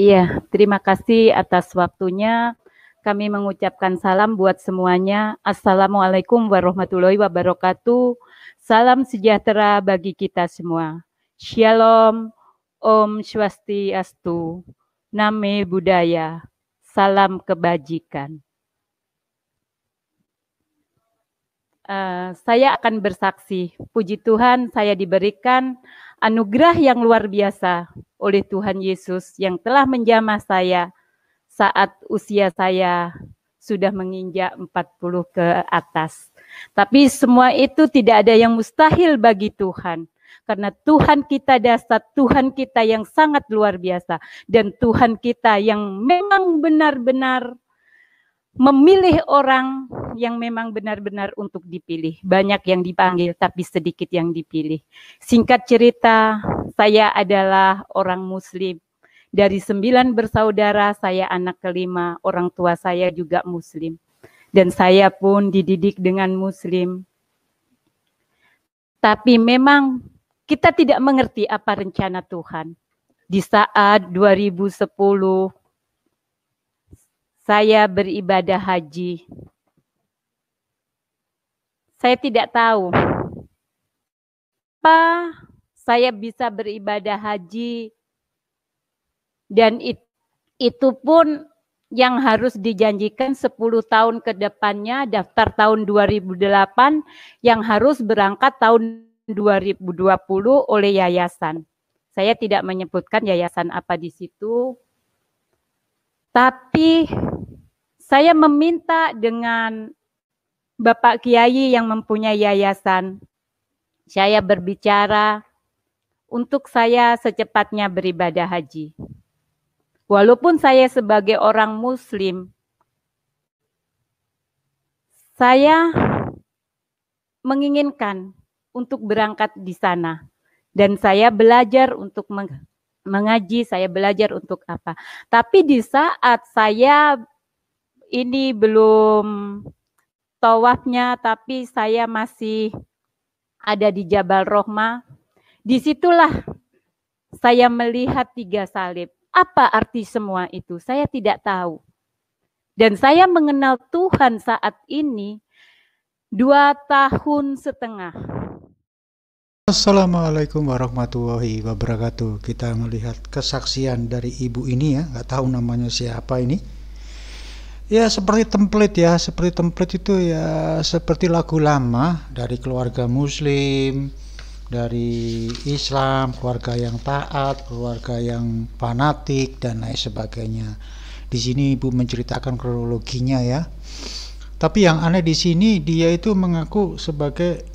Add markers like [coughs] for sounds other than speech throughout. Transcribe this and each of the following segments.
Iya, terima kasih atas waktunya. Kami mengucapkan salam buat semuanya. Assalamualaikum warahmatullahi wabarakatuh. Salam sejahtera bagi kita semua. Shalom, Om Swastiastu, Name Budaya, Salam Kebajikan. Uh, saya akan bersaksi, puji Tuhan saya diberikan anugerah yang luar biasa oleh Tuhan Yesus yang telah menjamah saya saat usia saya sudah menginjak 40 ke atas. Tapi semua itu tidak ada yang mustahil bagi Tuhan. Karena Tuhan kita dasar, Tuhan kita yang sangat luar biasa. Dan Tuhan kita yang memang benar-benar memilih orang yang memang benar-benar untuk dipilih. Banyak yang dipanggil tapi sedikit yang dipilih. Singkat cerita, saya adalah orang muslim. Dari sembilan bersaudara, saya anak kelima, orang tua saya juga muslim. Dan saya pun dididik dengan muslim. Tapi memang kita tidak mengerti apa rencana Tuhan. Di saat 2010 saya beribadah haji. Saya tidak tahu apa saya bisa beribadah haji dan it, itu pun yang harus dijanjikan 10 tahun ke depannya daftar tahun 2008 yang harus berangkat tahun 2020 oleh yayasan. Saya tidak menyebutkan yayasan apa di situ, tapi saya meminta dengan Bapak Kiai yang mempunyai yayasan, saya berbicara untuk saya secepatnya beribadah haji. Walaupun saya sebagai orang Muslim, saya menginginkan untuk berangkat di sana, dan saya belajar untuk mengaji, saya belajar untuk apa. Tapi di saat saya ini belum tawafnya, tapi saya masih ada di Jabal Rohma, disitulah saya melihat tiga salib. Apa arti semua itu? Saya tidak tahu. Dan saya mengenal Tuhan saat ini dua tahun setengah Assalamualaikum warahmatullahi wabarakatuh. Kita melihat kesaksian dari ibu ini ya, nggak tahu namanya siapa ini. Ya seperti template ya, seperti template itu ya seperti lagu lama dari keluarga Muslim, dari Islam, keluarga yang taat, keluarga yang fanatik dan lain sebagainya. Di sini ibu menceritakan kronologinya ya. Tapi yang aneh di sini dia itu mengaku sebagai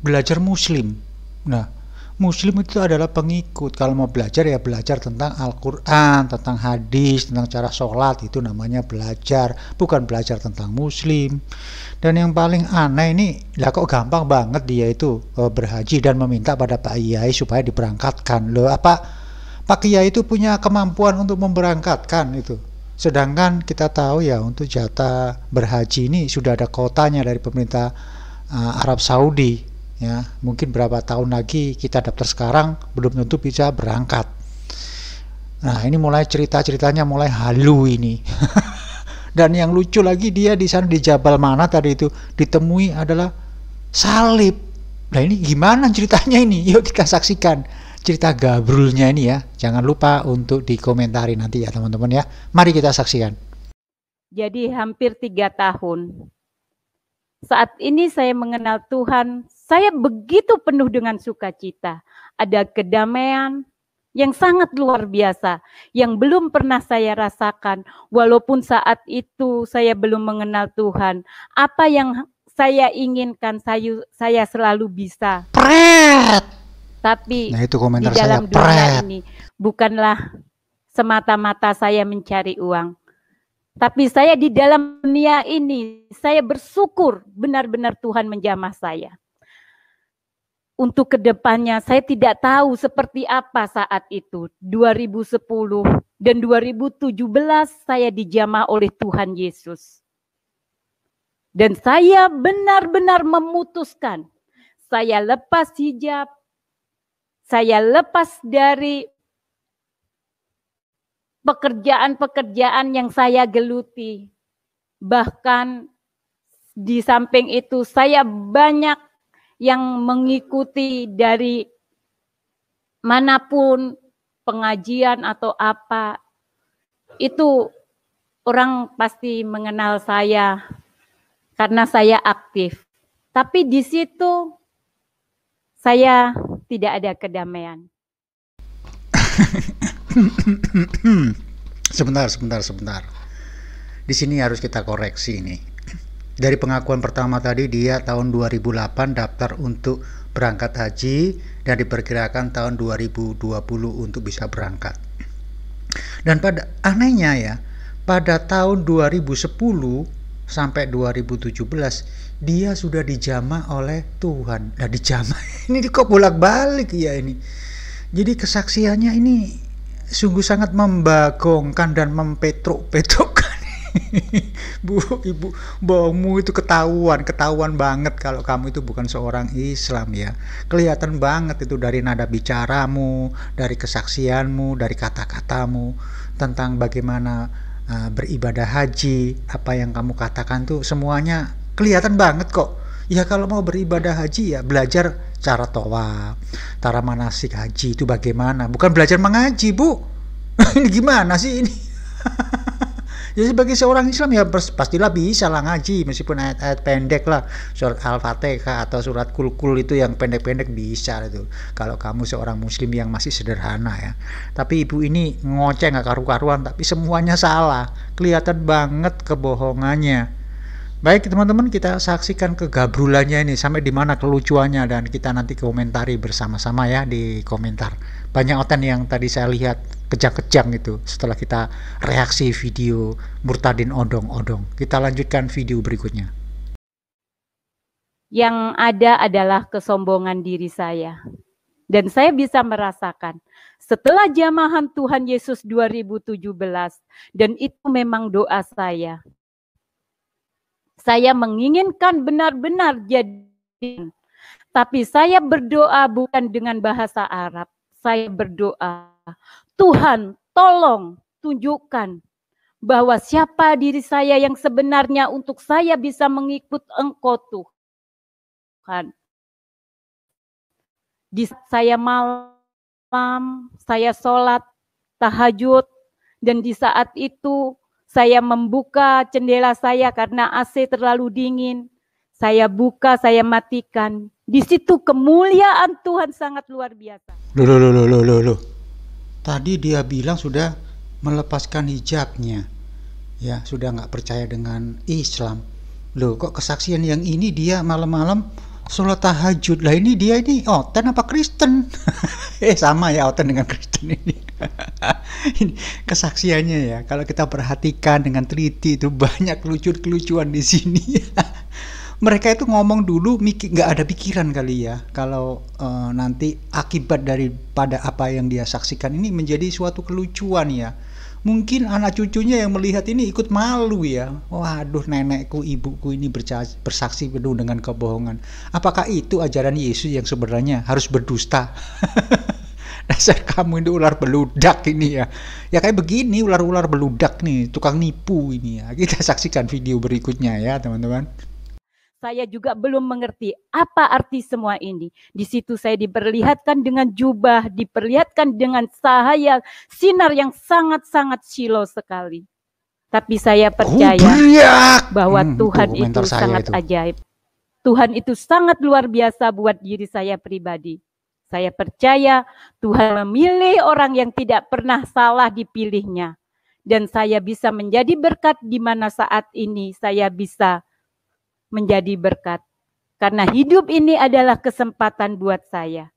belajar Muslim Nah, muslim itu adalah pengikut. Kalau mau belajar ya belajar tentang Al-Qur'an, tentang hadis, tentang cara sholat itu namanya belajar, bukan belajar tentang muslim. Dan yang paling aneh ini, lah kok gampang banget dia itu e, berhaji dan meminta pada Pak Kiai supaya diberangkatkan. Loh, apa Pak Kiai itu punya kemampuan untuk memberangkatkan itu? Sedangkan kita tahu ya untuk jatah berhaji ini sudah ada kotanya dari pemerintah e, Arab Saudi ya mungkin berapa tahun lagi kita daftar sekarang belum tentu bisa berangkat nah ini mulai cerita ceritanya mulai halu ini [laughs] dan yang lucu lagi dia di sana di Jabal mana tadi itu ditemui adalah salib nah ini gimana ceritanya ini [laughs] yuk kita saksikan cerita gabrulnya ini ya jangan lupa untuk dikomentari nanti ya teman-teman ya mari kita saksikan jadi hampir tiga tahun saat ini saya mengenal Tuhan, saya begitu penuh dengan sukacita. Ada kedamaian yang sangat luar biasa, yang belum pernah saya rasakan. Walaupun saat itu saya belum mengenal Tuhan, apa yang saya inginkan saya, saya selalu bisa. Pret. Tapi nah, itu di dalam saya, dunia pret. ini bukanlah semata-mata saya mencari uang tapi saya di dalam dunia ini, saya bersyukur benar-benar Tuhan menjamah saya. Untuk kedepannya, saya tidak tahu seperti apa saat itu. 2010 dan 2017 saya dijamah oleh Tuhan Yesus. Dan saya benar-benar memutuskan, saya lepas hijab, saya lepas dari pekerjaan-pekerjaan yang saya geluti. Bahkan di samping itu saya banyak yang mengikuti dari manapun pengajian atau apa. Itu orang pasti mengenal saya karena saya aktif. Tapi di situ saya tidak ada kedamaian. [laughs] [coughs] sebentar, sebentar, sebentar. Di sini harus kita koreksi ini. Dari pengakuan pertama tadi dia tahun 2008 daftar untuk berangkat haji dan diperkirakan tahun 2020 untuk bisa berangkat. Dan pada anehnya ya, pada tahun 2010 sampai 2017 dia sudah dijama oleh Tuhan. Nah dijama [laughs] ini kok bolak-balik ya ini. Jadi kesaksiannya ini sungguh sangat membagongkan dan mempetruk-petrukkan [laughs] bu ibu bomu itu ketahuan ketahuan banget kalau kamu itu bukan seorang Islam ya kelihatan banget itu dari nada bicaramu dari kesaksianmu dari kata-katamu tentang bagaimana uh, beribadah haji apa yang kamu katakan tuh semuanya kelihatan banget kok Ya kalau mau beribadah haji ya belajar cara toa, cara manasik haji itu bagaimana. Bukan belajar mengaji, Bu. [laughs] ini gimana sih ini? [laughs] Jadi sebagai seorang Islam ya pastilah bisa lah ngaji meskipun ayat-ayat pendek lah surat Al-Fatihah atau surat kulkul kul itu yang pendek-pendek bisa itu. Kalau kamu seorang muslim yang masih sederhana ya. Tapi ibu ini ngoceh nggak karu-karuan tapi semuanya salah. Kelihatan banget kebohongannya Baik teman-teman kita saksikan kegabrulannya ini sampai di mana kelucuannya dan kita nanti komentari bersama-sama ya di komentar. Banyak oten yang tadi saya lihat kejang-kejang itu setelah kita reaksi video Murtadin Odong-Odong. Kita lanjutkan video berikutnya. Yang ada adalah kesombongan diri saya. Dan saya bisa merasakan setelah jamahan Tuhan Yesus 2017 dan itu memang doa saya saya menginginkan benar-benar jadi tapi saya berdoa bukan dengan bahasa Arab. Saya berdoa, Tuhan, tolong tunjukkan bahwa siapa diri saya yang sebenarnya untuk saya bisa mengikut Engkau Tuhan. Di saya malam, saya sholat, tahajud, dan di saat itu saya membuka jendela saya karena AC terlalu dingin. Saya buka, saya matikan. Di situ kemuliaan Tuhan sangat luar biasa. Loh, loh, loh, loh, loh, loh. Tadi dia bilang sudah melepaskan hijabnya. Ya, sudah nggak percaya dengan Islam. Loh, kok kesaksian yang ini dia malam-malam sholat tahajud lah ini dia ini Oh, ten apa Kristen [laughs] eh sama ya Oten dengan Kristen ini [laughs] kesaksiannya ya kalau kita perhatikan dengan teliti itu banyak kelucuan-kelucuan di sini [laughs] mereka itu ngomong dulu mikir nggak ada pikiran kali ya kalau uh, nanti akibat daripada apa yang dia saksikan ini menjadi suatu kelucuan ya mungkin anak cucunya yang melihat ini ikut malu ya waduh nenekku ibuku ini bersaksi penuh dengan kebohongan apakah itu ajaran Yesus yang sebenarnya harus berdusta [laughs] dasar kamu ini ular beludak ini ya ya kayak begini ular-ular beludak nih tukang nipu ini ya [laughs] kita saksikan video berikutnya ya teman-teman saya juga belum mengerti apa arti semua ini. Di situ saya diperlihatkan dengan jubah, diperlihatkan dengan cahaya sinar yang sangat-sangat silau sekali. Tapi saya percaya oh, bahwa hmm, Tuhan itu sangat itu. ajaib. Tuhan itu sangat luar biasa buat diri saya pribadi. Saya percaya Tuhan memilih orang yang tidak pernah salah dipilihnya. Dan saya bisa menjadi berkat di mana saat ini saya bisa menjadi berkat. Karena hidup ini adalah kesempatan buat saya.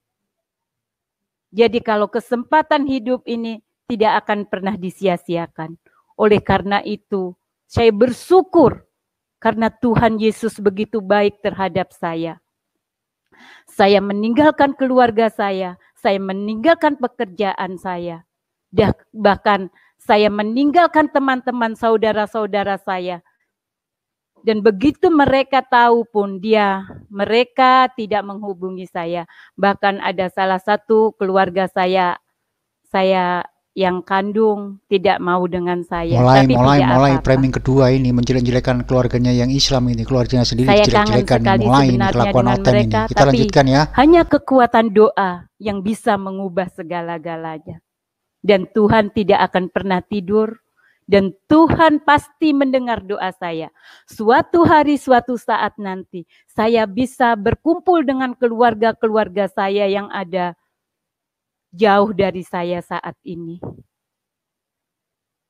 Jadi kalau kesempatan hidup ini tidak akan pernah disia-siakan. Oleh karena itu, saya bersyukur karena Tuhan Yesus begitu baik terhadap saya. Saya meninggalkan keluarga saya, saya meninggalkan pekerjaan saya. Bahkan saya meninggalkan teman-teman saudara-saudara saya. Dan begitu mereka tahu pun dia, mereka tidak menghubungi saya. Bahkan ada salah satu keluarga saya, saya yang kandung tidak mau dengan saya. Mulai, tapi mulai, tidak mulai apa -apa. framing kedua ini menjelek-jelekan keluarganya yang Islam ini, keluarganya sendiri jelek-jelekan. Mulai ini kelakuan mereka, ini. Kita tapi lanjutkan ya. Hanya kekuatan doa yang bisa mengubah segala-galanya. Dan Tuhan tidak akan pernah tidur dan Tuhan pasti mendengar doa saya. Suatu hari, suatu saat nanti, saya bisa berkumpul dengan keluarga-keluarga saya yang ada jauh dari saya saat ini.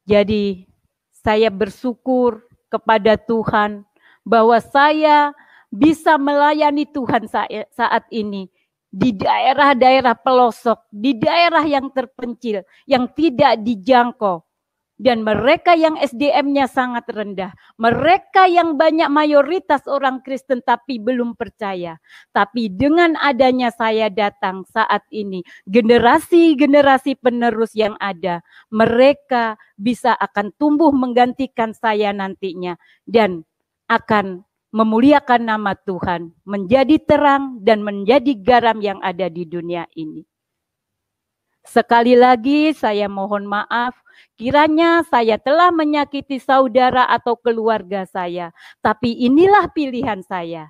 Jadi, saya bersyukur kepada Tuhan bahwa saya bisa melayani Tuhan saat ini di daerah-daerah pelosok, di daerah yang terpencil, yang tidak dijangkau, dan mereka yang SDM-nya sangat rendah, mereka yang banyak mayoritas orang Kristen tapi belum percaya. Tapi dengan adanya saya datang saat ini, generasi-generasi penerus yang ada, mereka bisa akan tumbuh menggantikan saya nantinya dan akan memuliakan nama Tuhan, menjadi terang dan menjadi garam yang ada di dunia ini. Sekali lagi saya mohon maaf kiranya saya telah menyakiti saudara atau keluarga saya, tapi inilah pilihan saya.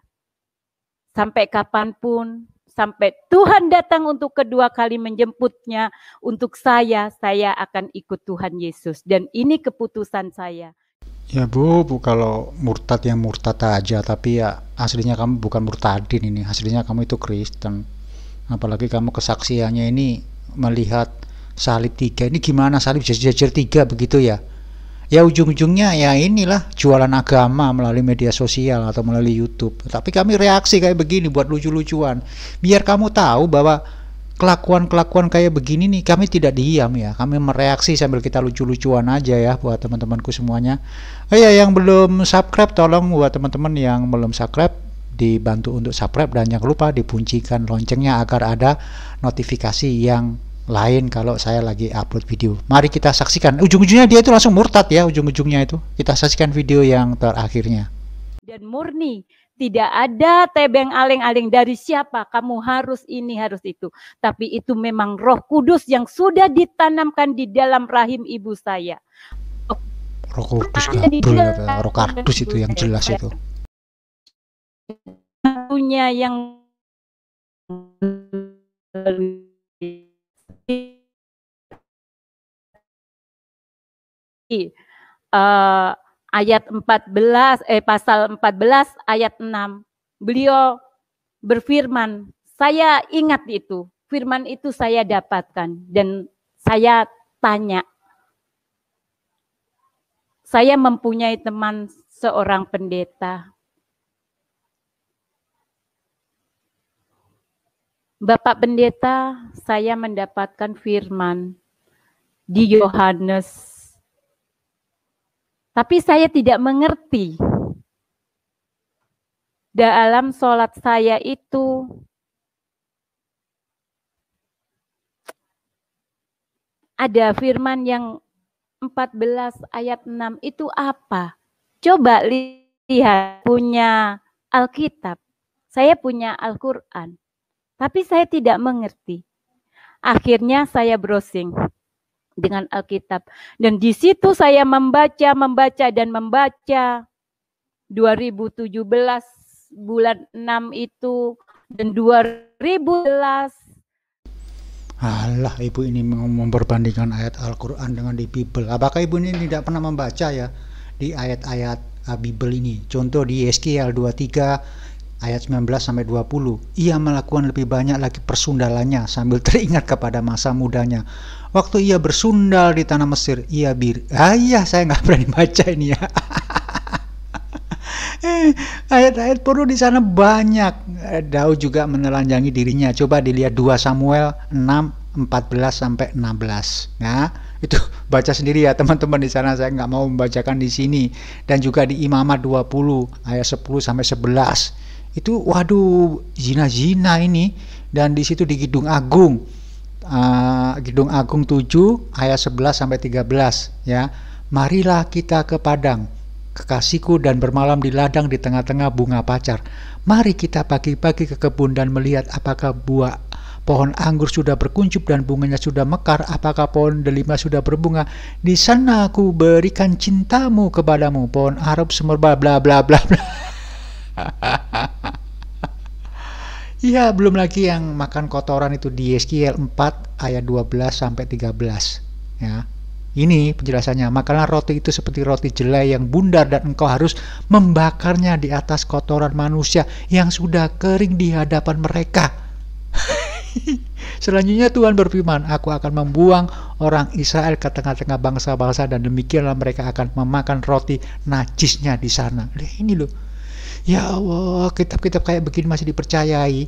Sampai kapanpun, sampai Tuhan datang untuk kedua kali menjemputnya, untuk saya, saya akan ikut Tuhan Yesus. Dan ini keputusan saya. Ya bu, bu kalau murtad yang murtad aja, tapi ya aslinya kamu bukan murtadin ini, aslinya kamu itu Kristen. Apalagi kamu kesaksiannya ini melihat salib tiga ini gimana salib jajar-jajar tiga begitu ya ya ujung-ujungnya ya inilah jualan agama melalui media sosial atau melalui YouTube tapi kami reaksi kayak begini buat lucu-lucuan biar kamu tahu bahwa kelakuan-kelakuan kayak begini nih kami tidak diam ya kami mereaksi sambil kita lucu-lucuan aja ya buat teman-temanku semuanya oh ya yang belum subscribe tolong buat teman-teman yang belum subscribe dibantu untuk subscribe dan jangan lupa dipuncikan loncengnya agar ada notifikasi yang lain kalau saya lagi upload video. Mari kita saksikan. Ujung-ujungnya dia itu langsung murtad ya, ujung-ujungnya itu. Kita saksikan video yang terakhirnya. Dan murni, tidak ada tebeng aling-aling dari siapa kamu harus ini harus itu. Tapi itu memang Roh Kudus yang sudah ditanamkan di dalam rahim ibu saya. Roh Kudus gabul, Roh ya, Kardus itu yang jelas itu. Punya yang uh, ayat 14 eh pasal 14 ayat 6. Beliau berfirman, "Saya ingat itu. Firman itu saya dapatkan dan saya tanya. Saya mempunyai teman seorang pendeta. Bapak pendeta, saya mendapatkan firman di Yohanes tapi saya tidak mengerti dalam sholat saya itu ada firman yang 14 ayat 6 itu apa? Coba lihat punya Alkitab. Saya punya Al-Quran. Tapi saya tidak mengerti. Akhirnya saya browsing dengan Alkitab. Dan di situ saya membaca, membaca, dan membaca. 2017 bulan 6 itu dan 2011 Allah ibu ini memperbandingkan ayat Al-Quran dengan di Bible apakah ibu ini tidak pernah membaca ya di ayat-ayat ah, Bible ini contoh di SKL 23 ayat 19 sampai 20. Ia melakukan lebih banyak lagi persundalannya sambil [laughs] teringat kepada masa mudanya. Waktu ia bersundal di tanah Mesir, ia bir. Ayah, iya, saya nggak [laughs] berani baca ini ya. [laughs] Ayat-ayat perlu di sana banyak. Eh, Daud juga menelanjangi dirinya. Coba dilihat 2 Samuel 6 14 sampai 16. Nah, ya, itu baca sendiri ya teman-teman di sana saya nggak mau membacakan di sini dan juga di Imamat 20 ayat 10 sampai 11 itu waduh zina-zina ini dan di situ di Gedung Agung uh, Gedung Agung 7 ayat 11 sampai 13 ya marilah kita ke Padang kekasihku dan bermalam di ladang di tengah-tengah bunga pacar mari kita pagi-pagi ke kebun dan melihat apakah buah pohon anggur sudah berkuncup dan bunganya sudah mekar, apakah pohon delima sudah berbunga? Di sana aku berikan cintamu kepadamu, pohon Arab semerbak bla bla bla bla. [laughs] Iya, belum lagi yang makan kotoran itu di Yeskiel 4 ayat 12 sampai 13. Ya. Ini penjelasannya, makanlah roti itu seperti roti jelai yang bundar dan engkau harus membakarnya di atas kotoran manusia yang sudah kering di hadapan mereka. [laughs] Selanjutnya Tuhan berfirman, aku akan membuang orang Israel ke tengah-tengah bangsa-bangsa dan demikianlah mereka akan memakan roti najisnya di sana. Ini loh, ya Allah kitab-kitab kayak begini masih dipercayai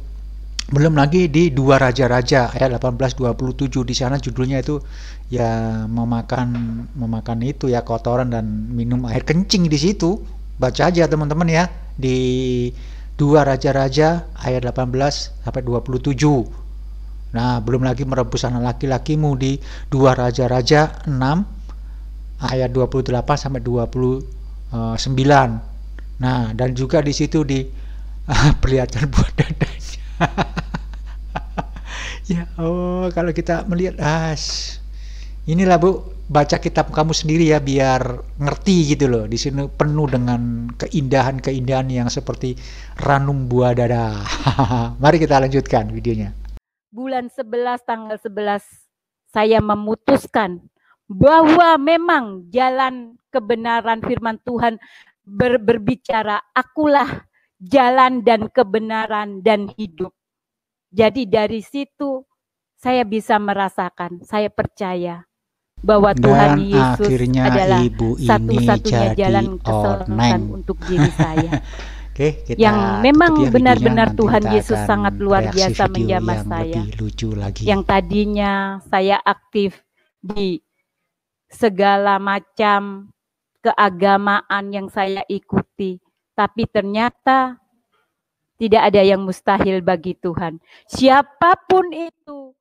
belum lagi di dua raja-raja ayat 1827 di sana judulnya itu ya memakan memakan itu ya kotoran dan minum air kencing di situ baca aja teman-teman ya di dua raja-raja ayat 18 sampai 27 nah belum lagi merebus anak laki-lakimu di dua raja-raja 6 ayat 28 sampai 29 Nah, dan juga di situ diperlihatkan [laughs] buat dadanya. [laughs] ya, oh, kalau kita melihat as inilah Bu, baca kitab kamu sendiri ya biar ngerti gitu loh. Di sini penuh dengan keindahan-keindahan yang seperti ranum buah dada. [laughs] Mari kita lanjutkan videonya. Bulan 11 tanggal 11 saya memutuskan bahwa memang jalan kebenaran firman Tuhan ber, berbicara, akulah jalan dan kebenaran dan hidup. Jadi dari situ saya bisa merasakan, saya percaya bahwa dan Tuhan Yesus akhirnya adalah satu-satunya jalan keselamatan untuk diri saya. [laughs] Oke, kita yang memang benar-benar Tuhan Yesus sangat luar biasa menjamah saya. lucu lagi. Yang tadinya saya aktif di segala macam keagamaan yang saya ikuti, tapi ternyata tidak ada yang mustahil bagi Tuhan. Siapapun itu,